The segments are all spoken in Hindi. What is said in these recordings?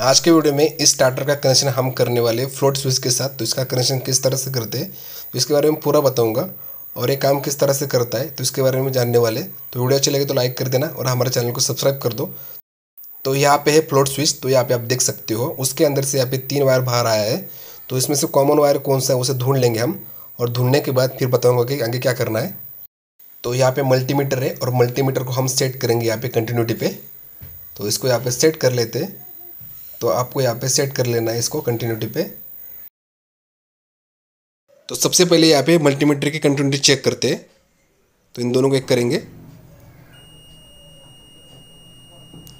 आज के वीडियो में इस स्टार्टर का कनेक्शन हम करने वाले फ्लोट स्विच के साथ तो इसका कनेक्शन किस तरह से करते हैं तो इसके बारे में पूरा बताऊंगा और ये काम किस तरह से करता है तो इसके बारे में जानने वाले तो वीडियो अच्छी लगे तो लाइक कर देना और हमारे चैनल को सब्सक्राइब कर दो तो यहाँ पे है फ्लोट स्विच तो यहाँ पे आप देख सकते हो उसके अंदर से यहाँ पे तीन वायर बाहर आया है तो इसमें से कॉमन वायर कौन सा है उसे ढूंढ लेंगे हम और ढूंढने के बाद फिर बताऊँगा कि आगे क्या करना है तो यहाँ पे मल्टीमीटर है और मल्टीमीटर को हम सेट करेंगे यहाँ पे कंटिन्यूटी पे तो इसको यहाँ पे सेट कर लेते हैं तो आपको यहाँ पे सेट कर लेना है इसको कंटिन्यूटी पे तो सबसे पहले यहाँ पे मल्टीमीटर की कंटिन्यूटी चेक करते हैं तो इन दोनों को एक करेंगे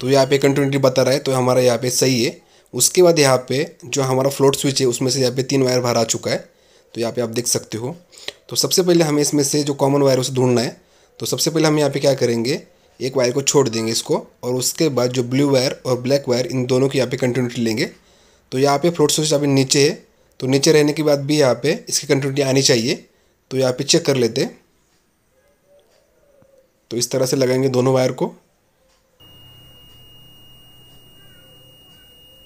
तो यहाँ पे कंटिन्यूटी बता रहा है तो हमारा यहाँ पे सही है उसके बाद यहाँ पे जो हमारा फ्लोट स्विच है उसमें से यहाँ पे तीन वायर भर आ चुका है तो यहाँ पे आप देख सकते हो तो सबसे पहले हमें इसमें से जो कॉमन वायर उसे ढूंढना है तो सबसे पहले हम यहाँ पे क्या करेंगे एक वायर को छोड़ देंगे इसको और उसके बाद जो ब्लू वायर और ब्लैक वायर इन दोनों की यहाँ पे कंटिन्यूटी लेंगे तो यहाँ पे फ्लोट सोर्स अभी नीचे है तो नीचे रहने के बाद भी यहाँ पे इसकी कंटिन्यूटी आनी चाहिए तो यहाँ पे चेक कर लेते तो इस तरह से लगाएंगे दोनों वायर को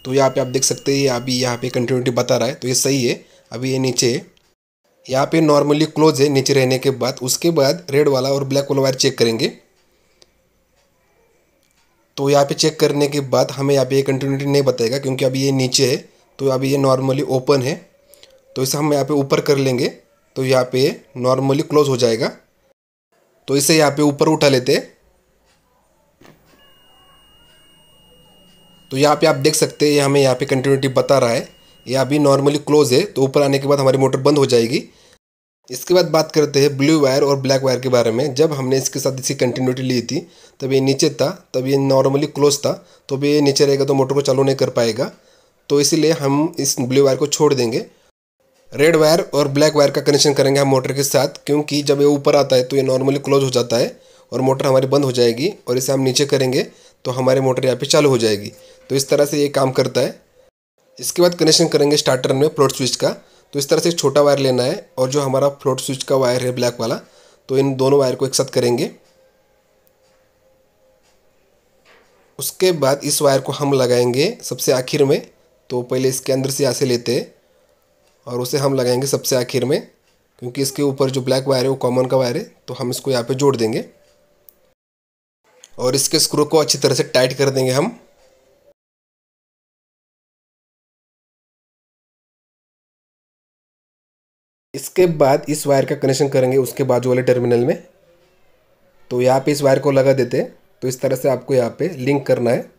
तो यहाँ पे आप देख सकते हैं अभी यहाँ पे कंटिन्यूटी बता रहा है तो ये सही है अभी ये नीचे है यहाँ पे नॉर्मली क्लोज है नीचे रहने के बाद उसके बाद रेड वाला और ब्लैक वाला वायर चेक करेंगे तो यहाँ पे चेक करने के बाद हमें यहाँ पे ये कंटिन्यूटी नहीं बताएगा क्योंकि अभी ये नीचे है तो अभी ये नॉर्मली ओपन है तो इसे हम यहाँ पे ऊपर कर लेंगे तो यहाँ पे नॉर्मली क्लोज हो जाएगा तो इसे यहाँ पे ऊपर उठा लेते तो यहाँ पे आप देख सकते हैं हमें यहाँ पे कंटिन्यूटी बता रहा है ये अभी नॉर्मली क्लोज है तो ऊपर आने के बाद हमारी मोटर बंद हो जाएगी इसके बाद बात करते हैं ब्लू वायर और ब्लैक वायर के बारे में जब हमने इसके साथ इसकी कंटिन्यूटी ली थी तब ये नीचे था तब ये नॉर्मली क्लोज था तो भी ये नीचे रहेगा तो मोटर को चालू नहीं कर पाएगा तो इसीलिए हम इस ब्लू वायर को छोड़ देंगे रेड वायर और ब्लैक वायर का कनेक्शन करेंगे हम मोटर के साथ क्योंकि जब ये ऊपर आता है तो ये नॉर्मली क्लोज हो जाता है और मोटर हमारी बंद हो जाएगी और इसे हम नीचे करेंगे तो हमारी मोटर यहाँ पे चालू हो जाएगी तो इस तरह से ये काम करता है इसके बाद कनेक्शन करेंगे स्टार्टर में प्लोट स्विच का तो इस तरह से एक छोटा वायर लेना है और जो हमारा फ्लोट स्विच का वायर है ब्लैक वाला तो इन दोनों वायर को एक साथ करेंगे उसके बाद इस वायर को हम लगाएंगे सबसे आखिर में तो पहले इसके अंदर से यहाँ से लेते हैं और उसे हम लगाएंगे सबसे आखिर में क्योंकि इसके ऊपर जो ब्लैक वायर है वो कॉमन का वायर है तो हम इसको यहाँ पे जोड़ देंगे और इसके स्क्रू को अच्छी तरह से टाइट कर देंगे हम इसके बाद इस वायर का कनेक्शन करेंगे उसके बाजू वाले टर्मिनल में तो यहाँ पे इस वायर को लगा देते हैं तो इस तरह से आपको यहाँ पे लिंक करना है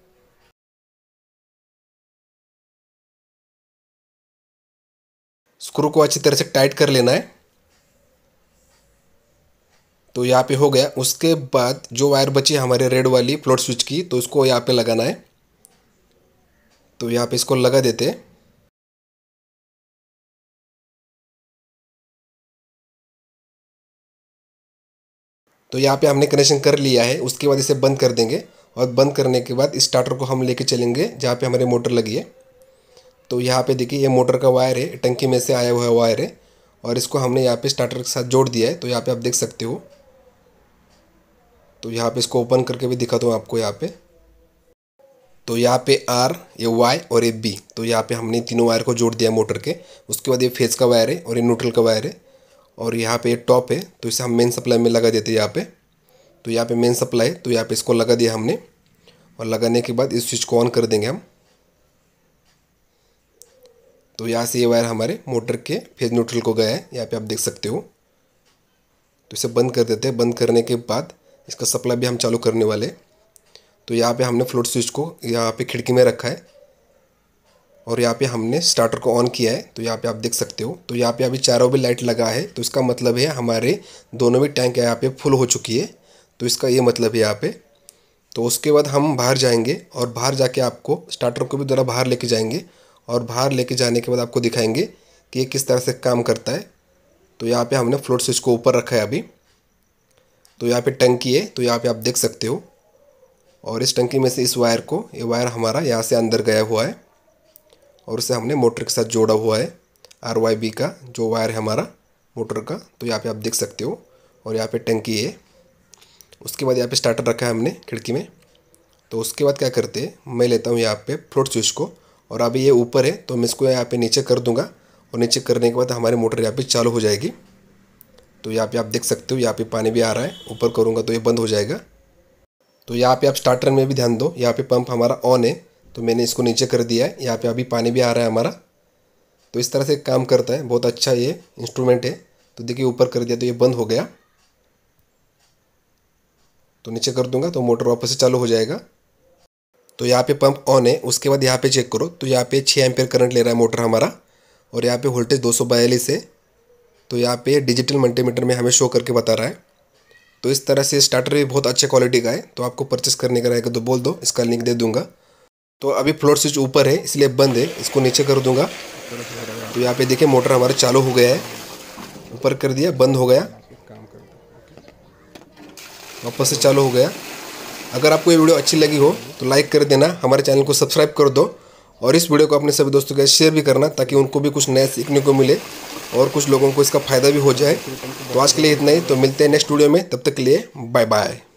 स्क्रू को अच्छी तरह से टाइट कर लेना है तो यहाँ पे हो गया उसके बाद जो वायर बची हमारे रेड वाली फ्लोट स्विच की तो उसको यहाँ पे लगाना है तो यहाँ पे इसको लगा देते हैं तो यहाँ पे हमने कनेक्शन कर लिया है उसके बाद इसे बंद कर देंगे और बंद करने के बाद स्टार्टर को हम लेके चलेंगे जहाँ पे हमारी मोटर लगी है तो यहाँ पे देखिए ये मोटर का वायर है टंकी में से आया हुआ वायर है और इसको हमने यहाँ पे स्टार्टर के साथ जोड़ दिया है तो यहाँ पे आप देख सकते हो तो यहाँ पे इसको ओपन करके भी दिखाता हूँ आपको यहाँ पे तो यहाँ पे आर ये वाई और ये बी तो यहाँ पे हमने तीनों वायर को जोड़ दिया मोटर के उसके बाद ये फेज का वायर है और ये न्यूट्रल का वायर है और यहाँ पे एक टॉप है तो इसे हम मेन सप्लाई में लगा देते हैं यहाँ पे तो यहाँ पे मेन सप्लाई तो यहाँ पे इसको लगा दिया हमने और लगाने के बाद इस स्विच को ऑन कर देंगे हम तो यहाँ से ये वायर हमारे मोटर के फेज न्यूट्रल को गया है यहाँ पे आप देख सकते हो तो इसे बंद कर देते हैं बंद करने के बाद इसका सप्लाई भी हम चालू करने वाले तो यहाँ पर हमने फ्लोट स्विच को यहाँ पर खिड़की में रखा है और यहाँ पे हमने स्टार्टर को ऑन किया है तो यहाँ पे आप देख सकते हो तो यहाँ पे अभी चारों भी लाइट लगा है तो इसका मतलब है हमारे दोनों भी टैंक यहाँ पे फुल हो चुकी है तो इसका ये मतलब है यहाँ पे तो उसके बाद हम बाहर जाएंगे और बाहर जाके आपको स्टार्टर को भी दोबारा बाहर लेके जाएंगे और बाहर लेके जाने के बाद आपको दिखाएंगे कि ये किस तरह से काम करता है तो यहाँ पर हमने फ्लोट स्विच को ऊपर रखा है अभी तो यहाँ पर टंकी है तो यहाँ पर आप देख सकते हो और इस टंकी में से इस वायर को ये वायर हमारा यहाँ से अंदर गया हुआ है और उसे हमने मोटर के साथ जोड़ा हुआ है आर वाई बी का जो वायर है हमारा मोटर का तो यहाँ पे आप देख सकते हो और यहाँ पे टंकी है उसके बाद यहाँ पे स्टार्टर रखा है हमने खिड़की में तो उसके बाद क्या करते हैं मैं लेता हूँ यहाँ पे फ्लोट स्विच को और अभी ये ऊपर है तो मैं इसको यहाँ पे नीचे कर दूँगा और नीचे करने के बाद हमारी मोटर यहाँ पर चालू हो जाएगी तो यहाँ पर आप देख सकते हो यहाँ पर पानी भी आ रहा है ऊपर करूँगा तो ये बंद हो जाएगा तो यहाँ पर आप स्टार्टर में भी ध्यान दो यहाँ पर पंप हमारा ऑन है तो मैंने इसको नीचे कर दिया है यहाँ पे अभी पानी भी आ रहा है हमारा तो इस तरह से काम करता है बहुत अच्छा ये इंस्ट्रूमेंट है तो देखिए ऊपर कर दिया तो ये बंद हो गया तो नीचे कर दूंगा तो मोटर वापस से चालू हो जाएगा तो यहाँ पे पंप ऑन है उसके बाद यहाँ पे चेक करो तो यहाँ पे छः एम्पेयर करंट ले रहा है मोटर हमारा और यहाँ पे वोल्टेज दो है तो यहाँ पे डिजिटल मल्टीमीटर में हमें शो करके बता रहा है तो इस तरह से स्टार्टर भी बहुत अच्छे क्वालिटी का है तो आपको परचेस करने का रहेगा तो बोल दो इसका लिंक दे दूँगा तो अभी फ्लोर स्विच ऊपर है इसलिए बंद है इसको नीचे कर दूंगा तो यहाँ पे देखिए मोटर हमारा चालू हो गया है ऊपर कर दिया बंद हो गया वापस से चालू हो गया अगर आपको ये वीडियो अच्छी लगी हो तो लाइक कर देना हमारे चैनल को सब्सक्राइब कर दो और इस वीडियो को अपने सभी दोस्तों के साथ शेयर भी करना ताकि उनको भी कुछ नया सीखने को मिले और कुछ लोगों को इसका फ़ायदा भी हो जाए तो आज के लिए इतना ही तो मिलते हैं नेक्स्ट वीडियो में तब तक के लिए बाय बाय